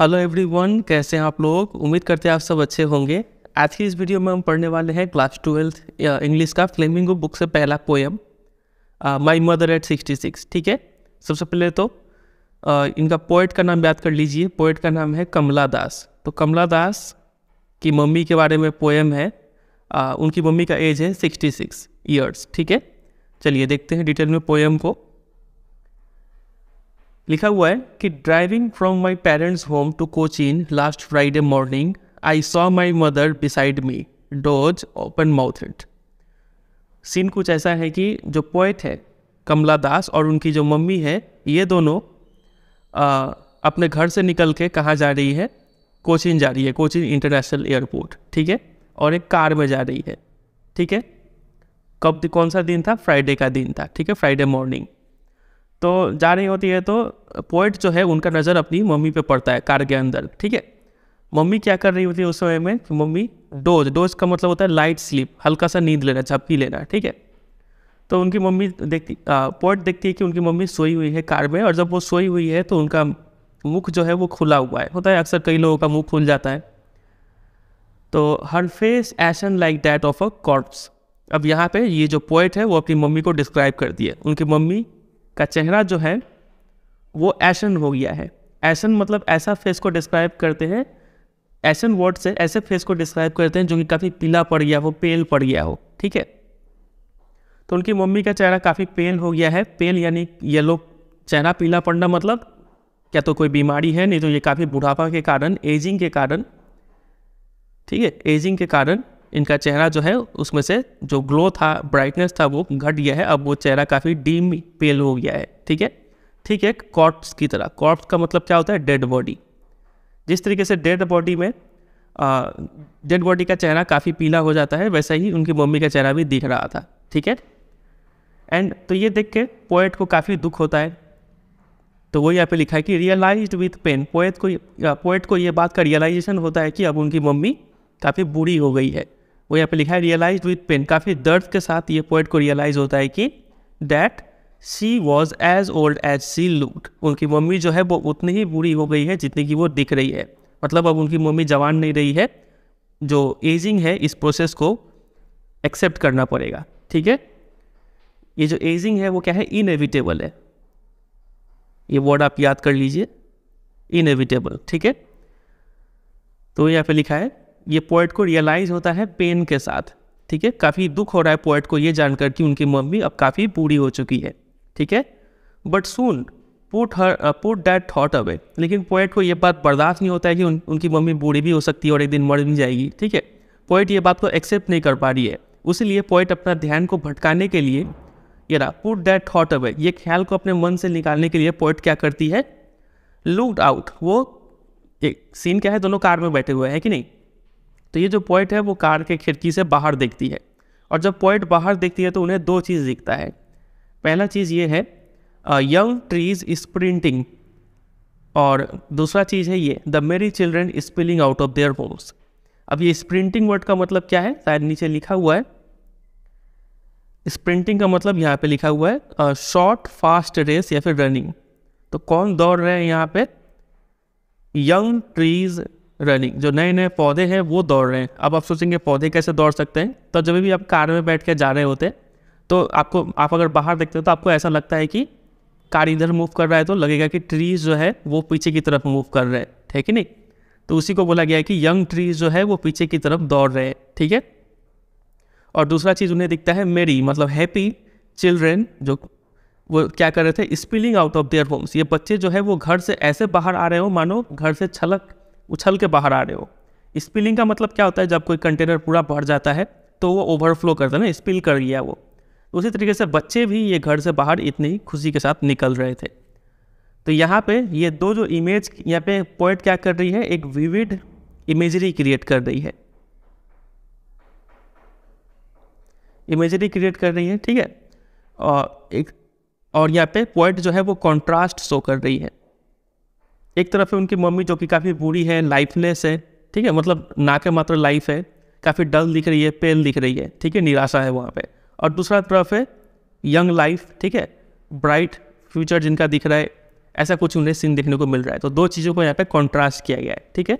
hello everyone कैसे हैं आप लोग उम्मीद करते हैं आप सब अच्छे होंगे आज की इस वीडियो में हम पढ़ने वाले हैं क्लास ट्वेल्थ इंग्लिश का फ्लेमिंगो बुक से पहला poem my mother at sixty six ठीक है सबसे पहले तो uh, इनका पोइट का नाम याद कर लीजिए पोइट का नाम है कमला दास तो कमला दास की मम्मी के बारे में पोएम है uh, उनकी मम्मी का एज है सिक्सटी सिक्स ईयर्स ठीक है चलिए देखते हैं डिटेल में पोएम को लिखा हुआ है कि driving from my parents home to Cochin last Friday morning I saw my mother beside me doze open mouthed scene कुछ ऐसा है कि जो पोइट है कमला दास और उनकी जो मम्मी है ये दोनों आ, अपने घर से निकल के कहाँ जा रही है कोचिन जा रही है कोचिन इंटरनेशनल एयरपोर्ट ठीक है और एक कार में जा रही है ठीक है कब कौन सा दिन था फ्राइडे का दिन था ठीक है फ्राइडे मॉर्निंग तो जा रही होती है तो पोइट जो है उनका नज़र अपनी मम्मी पे पड़ता है कार के अंदर ठीक है मम्मी क्या कर रही होती है उस समय में तो मम्मी डोज डोज का मतलब होता है लाइट स्लीप हल्का सा नींद लेना झपकी लेना ठीक है तो उनकी मम्मी देखती पोइट देखती है कि उनकी मम्मी सोई हुई है कार में और जब वो सोई हुई है तो उनका मुख जो है वो खुला हुआ है होता है अक्सर कई लोगों का मुँह खुल जाता है तो her face ashen like that of a corpse अब यहाँ पे ये जो पोइट है वो अपनी मम्मी को डिस्क्राइब कर दिए उनकी मम्मी का चेहरा जो है वो ऐशन हो गया है ऐशन मतलब ऐसा फेस को डिस्क्राइब करते हैं ऐसन वर्ड से ऐसे फेस को डिस्क्राइब करते हैं जो कि काफ़ी पीला पड़ गया हो पेल पड़ गया हो ठीक है तो उनकी मम्मी का चेहरा काफ़ी पेल हो गया है पेल यानी येलो चेहरा पीला पड़ना मतलब क्या तो कोई बीमारी है नहीं तो ये काफ़ी बुढ़ापा के कारण एजिंग के कारण ठीक है एजिंग के कारण इनका चेहरा जो है उसमें से जो ग्लो था ब्राइटनेस था वो घट गया है अब वो चेहरा काफ़ी डीम पेल हो गया है ठीक है ठीक है कॉर्प्स की तरह कॉर्प्स का मतलब क्या होता है डेड बॉडी जिस तरीके से डेड बॉडी में डेड बॉडी का चेहरा काफ़ी पीला हो जाता है वैसा ही उनकी मम्मी का चेहरा भी दिख रहा था ठीक है एंड तो ये देख के पोएट को काफ़ी दुख होता है तो वो यहाँ पे लिखा है कि रियलाइज विथ पेन पोएट को पोएट को ये बात का रियलाइजेशन होता है कि अब उनकी मम्मी काफ़ी बुरी हो गई है वो यहाँ पे लिखा है रियलाइज विथ पेन काफ़ी दर्द के साथ ये पोइट को रियलाइज होता है कि that she was as old as she look उनकी मम्मी जो है वो उतनी ही बुरी हो गई है जितनी की वो दिख रही है मतलब अब उनकी मम्मी जवान नहीं रही है जो एजिंग है इस प्रोसेस को एक्सेप्ट करना पड़ेगा ठीक है ये जो एजिंग है वो क्या है इनएविटेबल है ये वर्ड आप याद कर लीजिए इनएविटेबल ठीक है तो यहाँ पे लिखा है ये पोइट को रियलाइज़ होता है पेन के साथ ठीक है काफ़ी दुख हो रहा है पोइट को ये जानकर कि उनकी मम्मी अब काफ़ी बूढ़ी हो चुकी है ठीक है but soon put her put that thought away लेकिन पोइट को ये बात बर्दाश्त नहीं होता है कि उन, उनकी मम्मी बूढ़ी भी हो सकती है और एक दिन मर भी जाएगी ठीक है पोइट ये बात को एक्सेप्ट नहीं कर पा रही है उसीलिए पोइट अपना ध्यान को भटकाने के लिए ये रहा पुट डैट थॉट अवे ये ख्याल को अपने मन से निकालने के लिए पोइट क्या करती है लुकड आउट वो एक सीन क्या है दोनों कार में बैठे हुए हैं कि नहीं तो ये जो पॉइंट है वो कार के खिड़की से बाहर देखती है और जब पॉइंट बाहर देखती है तो उन्हें दो चीज़ दिखता है पहला चीज़ ये है यंग ट्रीज स्प्रिंटिंग और दूसरा चीज़ है ये the merry children spilling out of their homes अब ये स्प्रिंटिंग वर्ड का मतलब क्या है शायद नीचे लिखा हुआ है स्प्रिंटिंग का मतलब यहाँ पे लिखा हुआ है शॉर्ट फास्ट रेस या फिर रनिंग तो कौन दौड़ रहे हैं यहाँ पे यंग ट्रीज रनिंग जो नए नए पौधे हैं वो दौड़ रहे हैं अब आप सोचेंगे पौधे कैसे दौड़ सकते हैं तो जब भी आप कार में बैठ के जा रहे होते तो आपको आप अगर बाहर देखते हो तो आपको ऐसा लगता है कि कार इधर मूव कर रहा है तो लगेगा कि ट्रीज जो है वो पीछे की तरफ मूव कर रहे हैं ठीक है नहीं तो उसी को बोला गया है कि यंग ट्रीज जो है वो पीछे की तरफ दौड़ रहे हैं ठीक है और दूसरा चीज़ उन्हें दिखता है मेरी मतलब हैप्पी चिल्ड्रेन जो वो क्या कर रहे थे spilling out of their homes ये बच्चे जो है वो घर से ऐसे बाहर आ रहे हो मानो घर से छलक उछल के बाहर आ रहे हो स्पिलिंग का मतलब क्या होता है जब कोई कंटेनर पूरा भर जाता है तो वो ओवरफ्लो करता है ना स्पिल कर गया वो तो उसी तरीके से बच्चे भी ये घर से बाहर इतनी खुशी के साथ निकल रहे थे तो यहाँ पे ये दो जो इमेज यहाँ पे पोइट क्या कर रही है एक विविड इमेजरी क्रिएट कर रही है इमेजरी क्रिएट कर रही है ठीक है और एक और यहाँ पे पोइट जो है वो कॉन्ट्रास्ट शो कर रही है एक तरफ है उनकी मम्मी जो कि काफ़ी बूढ़ी है लाइफलेस है ठीक है मतलब ना के मात्र लाइफ है काफ़ी डल दिख रही है पेल दिख रही है ठीक है निराशा है वहाँ पे और दूसरा तरफ है यंग लाइफ ठीक है ब्राइट फ्यूचर जिनका दिख रहा है ऐसा कुछ उन्हें सीन देखने को मिल रहा है तो दो चीज़ों को यहाँ पे कॉन्ट्रास्ट किया गया है ठीक है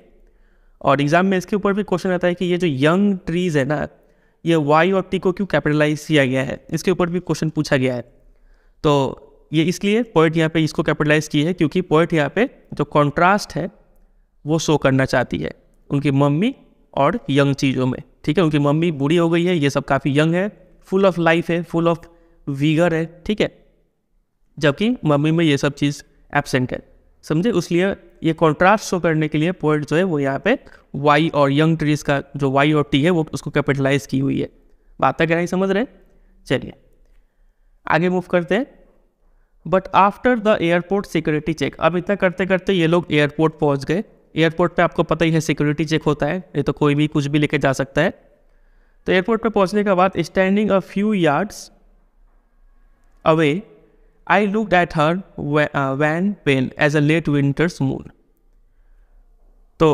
और एग्जाम में इसके ऊपर भी क्वेश्चन आता है कि ये जो यंग ट्रीज है ना ये वाई और टी को क्यों कैपिटलाइज किया गया है इसके ऊपर भी क्वेश्चन पूछा गया है तो ये इसलिए पोइट यहाँ पे इसको कैपिटलाइज की है क्योंकि पोइट यहाँ पे जो कॉन्ट्रास्ट है वो शो करना चाहती है उनकी मम्मी और यंग चीज़ों में ठीक है उनकी मम्मी बूढ़ी हो गई है ये सब काफ़ी यंग है फुल ऑफ लाइफ है फुल ऑफ वीगर है ठीक है जबकि मम्मी में ये सब चीज़ एबसेंट है समझे उसलिए ये कॉन्ट्रास्ट शो करने के लिए पोइट जो है वो यहाँ पे वाई और यंग ट्रीज का जो वाई और टी है वो उसको कैपिटलाइज की हुई है बात तक तो ही समझ रहे चलिए आगे मूव करते हैं but after the airport security check अब इतना करते करते ये लोग एयरपोर्ट पहुंच गए एयरपोर्ट पे आपको पता ही है सिक्योरिटी चेक होता है ये तो कोई भी कुछ भी लेके जा सकता है तो एयरपोर्ट पे पहुंचने के बाद standing a few yards away I look at her wan pale as a late winter's moon तो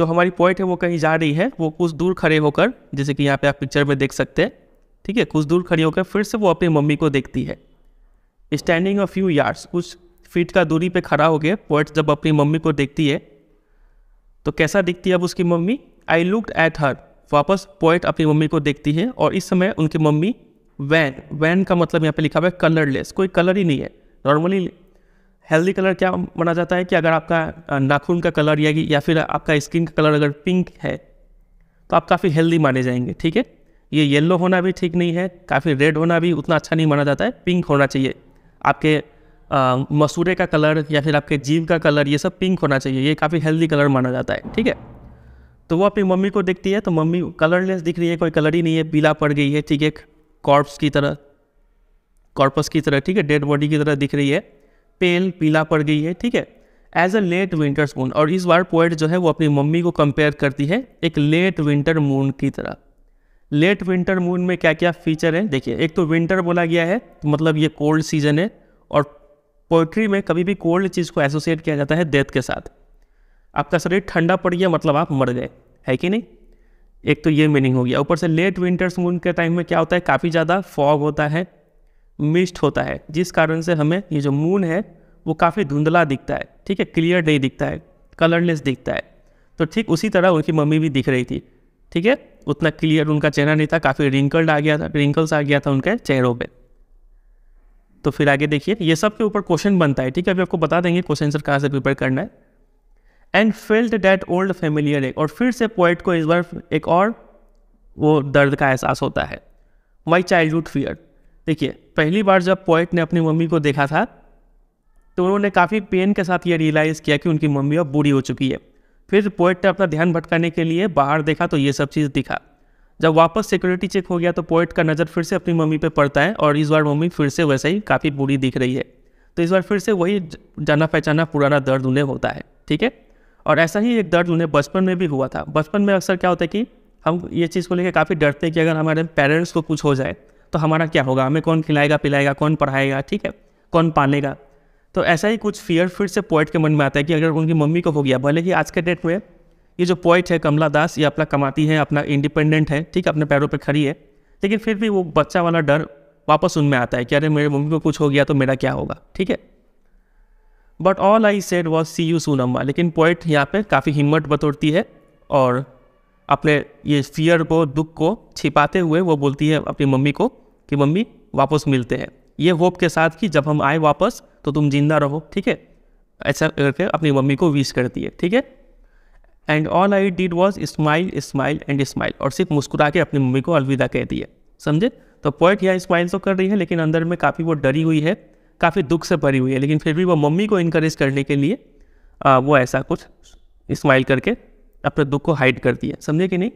जो हमारी पॉइंट है वो कहीं जा रही है वो कुछ दूर खड़े होकर जैसे कि यहाँ पे आप पिक्चर में देख सकते हैं ठीक है कुछ दूर खड़ी होकर फिर से वो अपनी मम्मी को देखती है स्टैंडिंग अ फ्यू यार्ड्स कुछ फीट का दूरी पे खड़ा हो गया पोएट जब अपनी मम्मी को देखती है तो कैसा दिखती है अब उसकी mummy I looked at her वापस पोएट अपनी मम्मी को देखती है और इस समय उनकी मम्मी वैन वैन का मतलब यहाँ पे लिखा हुआ है कलरलेस कोई कलर ही नहीं है नॉर्मली हेल्दी कलर क्या माना जाता है कि अगर आपका नाखून का कलर या या फिर आपका स्किन का कलर अगर पिंक है तो आप काफ़ी हेल्दी माने जाएंगे ठीक है ये येलो होना भी ठीक नहीं है काफ़ी रेड होना भी उतना अच्छा नहीं माना जाता है पिंक होना चाहिए आपके मसूरे का कलर या फिर आपके जीव का कलर ये सब पिंक होना चाहिए ये काफ़ी हेल्दी कलर माना जाता है ठीक है तो वो अपनी मम्मी को देखती है तो मम्मी कलरलेस दिख रही है कोई कलर ही नहीं है पीला पड़ गई है ठीक है कॉर्प्स की तरह कॉर्पस की तरह ठीक है डेड बॉडी की तरह दिख रही है पेल पीला पड़ गई है ठीक है as a late winter moon और इस बार पोइट जो है वो अपनी मम्मी को कंपेयर करती है एक लेट विंटर मून की तरह लेट विंटर मून में क्या क्या फीचर है देखिए एक तो विंटर बोला गया है तो मतलब ये कोल्ड सीजन है और पोइट्री में कभी भी कोल्ड चीज़ को एसोसिएट किया जाता है डेथ के साथ आपका शरीर ठंडा पड़ गया मतलब आप मर गए है कि नहीं एक तो ये मीनिंग हो गया ऊपर से लेट विंटर्स मून के टाइम में क्या होता है काफ़ी ज़्यादा फॉग होता है मिस्ट होता है जिस कारण से हमें ये जो मून है वो काफ़ी धुंधला दिखता है ठीक है क्लियर नहीं दिखता है कलरलेस दिखता है तो ठीक उसी तरह उनकी मम्मी भी दिख रही थी ठीक है उतना क्लियर उनका चेहरा नहीं था काफ़ी रिंकल्ड आ गया था रिंकल्स आ गया था उनके चेहरों पर तो फिर आगे देखिए ये सब के ऊपर क्वेश्चन बनता है ठीक है अभी आपको बता देंगे क्वेश्चन आंसर कहाँ से प्रिपेयर करना है and felt that old familiar ache और फिर से पोइट को इस बार एक और वो दर्द का एहसास होता है माई चाइल्डहुड फियर देखिए पहली बार जब पोइट ने अपनी मम्मी को देखा था तो उन्होंने काफ़ी पेन के साथ ये रियलाइज़ किया कि उनकी मम्मी अब बूढ़ी हो चुकी है फिर पोएट ने अपना ध्यान भटकाने के लिए बाहर देखा तो ये सब चीज़ दिखा जब वापस सिक्योरिटी चेक हो गया तो पोइट का नज़र फिर से अपनी मम्मी पे पड़ता है और इस बार मम्मी फिर से वैसे ही काफ़ी बुरी दिख रही है तो इस बार फिर से वही जाना पहचाना पुराना दर्द उन्हें होता है ठीक है और ऐसा ही एक दर्द उन्हें बचपन में भी हुआ था बचपन में अक्सर क्या होता है कि हम ये चीज़ को लेकर काफ़ी डरते हैं कि अगर हमारे पेरेंट्स को कुछ हो जाए तो हमारा क्या होगा हमें कौन खिलाएगा पिलाएगा कौन पढ़ाएगा ठीक है कौन पालेगा तो ऐसा ही कुछ फियर फिर से पोइट के मन में आता है कि अगर उनकी मम्मी को हो गया भले ही आज के डेट में ये जो पोइट है कमला दास ये अपना कमाती है अपना इंडिपेंडेंट है ठीक है अपने पैरों पर खड़ी है लेकिन फिर भी वो बच्चा वाला डर वापस उनमें आता है कि अरे मेरे मम्मी को कुछ हो गया तो मेरा क्या होगा ठीक है but all I said was see you soon Amma लेकिन पोइट यहाँ पे काफ़ी हिम्मत बतोड़ती है और अपने ये फियर को दुख को छिपाते हुए वो बोलती है अपनी मम्मी को कि मम्मी वापस मिलते हैं ये होप के साथ कि जब हम आए वापस तो तुम जिंदा रहो ठीक है ऐसा करके अपनी मम्मी को विश करती है ठीक है and all I did was smile smile and smile और सिर्फ मुस्कुरा के अपनी मम्मी को अलविदा कह दिए समझे तो पोइट यहाँ स्माइल तो कर रही है लेकिन अंदर में काफ़ी वो डरी हुई है काफ़ी दुख से भरी हुई है लेकिन फिर भी वो मम्मी को इनक्रेज करने के लिए आ, वो ऐसा कुछ स्माइल करके अपने दुख को हाइड करती है समझे कि नहीं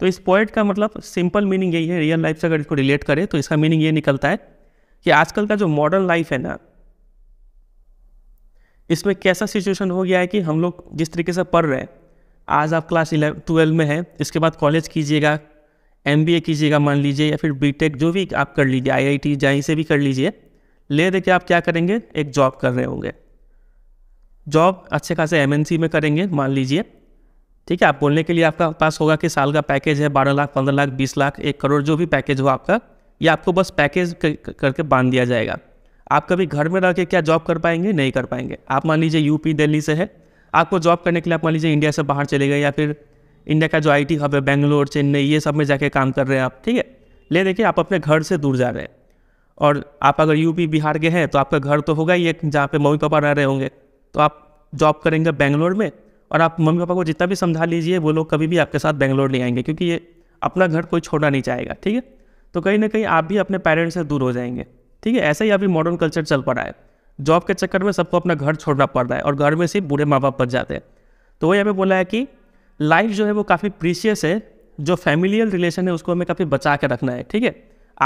तो इस पोइट का मतलब सिंपल मीनिंग यही है रियल लाइफ से अगर इसको रिलेट करें तो इसका मीनिंग ये निकलता है कि आजकल का जो मॉडर्न लाइफ है ना इसमें कैसा सिचुएशन हो गया है कि हम लोग जिस तरीके से पढ़ रहे हैं आज आप क्लास इलेवन ट्वेल्व में हैं इसके बाद कॉलेज कीजिएगा एम कीजिएगा मान लीजिए या फिर बी जो भी आप कर लीजिए आई आई टी से भी कर लीजिए ले दे के आप क्या करेंगे एक जॉब कर रहे होंगे जॉब अच्छे खासे एम में करेंगे मान लीजिए ठीक है आप बोलने के लिए आपका पास होगा कि साल का पैकेज है बारह लाख पंद्रह लाख बीस लाख एक करोड़ जो भी पैकेज हो आपका ये आपको बस पैकेज करके बांध दिया जाएगा आप कभी घर में रह के क्या जॉब कर पाएंगे नहीं कर पाएंगे आप मान लीजिए यूपी दिल्ली से है आपको जॉब करने के लिए आप मान लीजिए इंडिया से बाहर चले गए या फिर इंडिया का जो आई टी हब है बेंगलोर चेन्नई ये सब में जाके काम कर रहे हैं आप ठीक है ले देखिए आप अपने घर से दूर जा रहे हैं और आप अगर यूपी बिहार के हैं तो आपका घर तो होगा ही एक जहाँ पे मम्मी पापा रह रहे होंगे तो आप जॉब करेंगे बेंगलोर में और आप मम्मी पापा को जितना भी समझा लीजिए वो लोग कभी भी आपके साथ बेंगलोर नहीं आएंगे क्योंकि ये अपना घर कोई छोड़ना नहीं चाहेगा ठीक है तो कहीं ना कहीं आप भी अपने पेरेंट्स से दूर हो जाएंगे ठीक है ऐसा ही अभी मॉडर्न कल्चर चल पड़ा है जॉब के चक्कर में सबको अपना घर छोड़ना पड़ रहा है और घर में से बुरे माँ बाप बच जाते हैं तो वही हमें बोला है कि लाइफ जो है वो काफ़ी प्रीशियस है जो फैमिलियल रिलेशन है उसको हमें काफ़ी बचा के रखना है ठीक है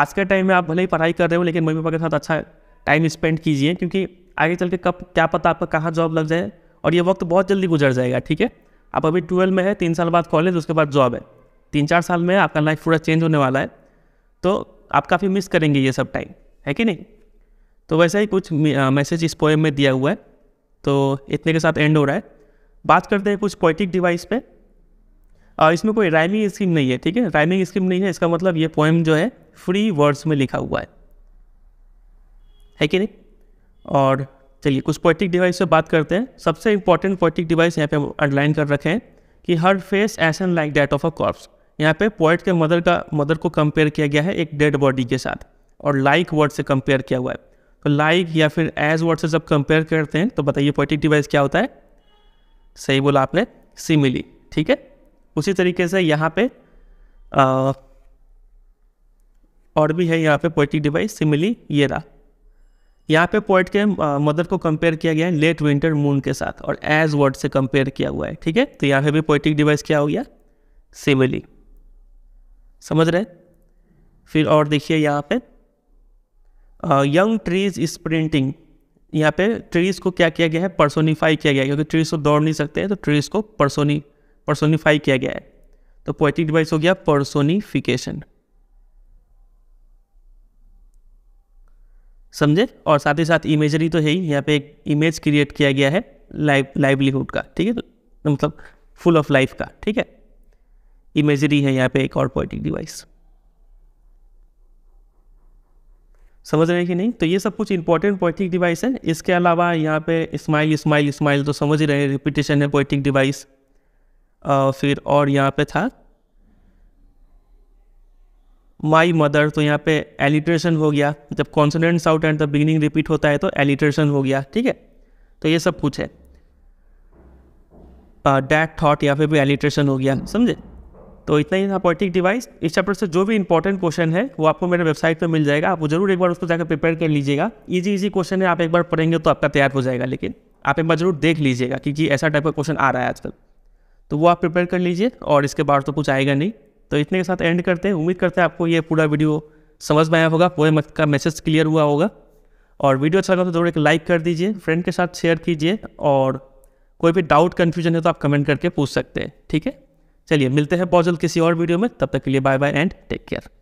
आज के टाइम में आप भले ही पढ़ाई कर रहे हो लेकिन मम्मी पापा के साथ अच्छा टाइम स्पेंड कीजिए क्योंकि आगे चल के कब क्या पता आपका कहाँ जॉब लग जाए और ये वक्त बहुत जल्दी गुजर जाएगा ठीक है आप अभी ट्वेल्व में है तीन साल बाद कॉलेज उसके बाद जॉब है तीन चार साल में आपका लाइफ पूरा चेंज होने वाला है तो आप काफ़ी मिस करेंगे ये सब टाइम है कि नहीं तो वैसा ही कुछ मैसेज इस पोएम में दिया हुआ है तो इतने के साथ एंड हो रहा है बात करते हैं कुछ पोइटिक डिवाइस पे आ, इसमें कोई राइमिंग स्कीम नहीं है ठीक है राइमिंग स्कीम नहीं है इसका मतलब ये पोएम जो है फ्री वर्ड्स में लिखा हुआ है है कि नहीं और चलिए कुछ पोइटिक डिवाइस पे बात करते हैं सबसे इंपॉर्टेंट पोइटिक डिवाइस यहाँ पे अंडरलाइन कर रखे हैं कि her face ashen like that of a corpse यहाँ पे पोइट के मदर का मदर को कंपेयर किया गया है एक डेड बॉडी के साथ और लाइक like वर्ड से कंपेयर किया हुआ है तो लाइक like या फिर एज वर्ड से जब कंपेयर करते हैं तो बताइए पोइटिक डिवाइस क्या होता है सही बोला आपने सिमिली ठीक है उसी तरीके से यहाँ पे आ, और भी है यहाँ पे पोइटिक डिवाइस सिमिली ये रहा यहाँ पे पोइट के मदर को कंपेयर किया गया है लेट विंटर मून के साथ और एज वर्ड से कंपेयर किया हुआ है ठीक है तो यहाँ पे भी पोइटिक डिवाइस क्या हो गया सिमिली समझ रहे फिर और देखिए यहाँ पे यंग ट्रीज स्प्रिंटिंग प्रिंटिंग यहाँ पे ट्रीज को क्या किया गया है पर्सोनीफाई किया गया है क्योंकि ट्रीज को दौड़ नहीं सकते हैं तो ट्रीज को पर्सोनी पर्सोनीफाई किया गया है तो पोइटिक डिवाइस हो गया पर्सोनीफिकेशन समझे और साथ ही साथ इमेजरी तो है ही यहाँ पे एक इमेज क्रिएट किया गया है लाइव लाइवलीहुड का ठीक है मतलब फुल ऑफ लाइफ का ठीक है इमेजरी है यहाँ पे एक और पोइटिक डिवाइस समझ रहे हैं कि नहीं तो ये सब कुछ इंपॉर्टेंट पोइटिक डिवाइस है इसके अलावा यहाँ पे स्माइल स्माइल स्माइल तो समझ ही रहे हैं रिपीटेशन है पोइटिक डिवाइस फिर और यहाँ पे था माई मदर तो यहाँ पे एलिट्रेशन हो गया जब consonant sound at the beginning repeat होता है तो एलिट्रेशन हो गया ठीक है तो ये सब कुछ है डैट थॉट यहाँ पे भी एलिट्रेशन हो गया समझे तो इतना ही था पॉलिटिक डिवाइस इस चैप्टर से जो भी इंपॉर्टेंट क्वेश्चन है वो आपको मेरे वेबसाइट पर मिल जाएगा आप जरूर एक बार उसको जाकर प्रिपेयर कर लीजिएगा ईजी ईजी क्वेश्चन है आप एक बार पढ़ेंगे तो आपका तैयार हो जाएगा लेकिन आप एक बार जरूर देख लीजिएगा जी ऐसा टाइप का क्वेश्चन आ रहा है आजकल तो वो आप प्रिपेयर कर लीजिए और इसके बाद तो कुछ आएगा नहीं तो इतने के साथ एंड करते हैं उम्मीद करते हैं आपको ये पूरा वीडियो समझ में आया होगा मत का मैसेज क्लियर हुआ होगा और वीडियो अच्छा लगा तो जरूर एक लाइक कर दीजिए फ्रेंड के साथ शेयर कीजिए और कोई भी डाउट कन्फ्यूजन है तो आप कमेंट करके पूछ सकते हैं ठीक है चलिए मिलते हैं पॉजल किसी और वीडियो में तब तक के लिए bye bye and take care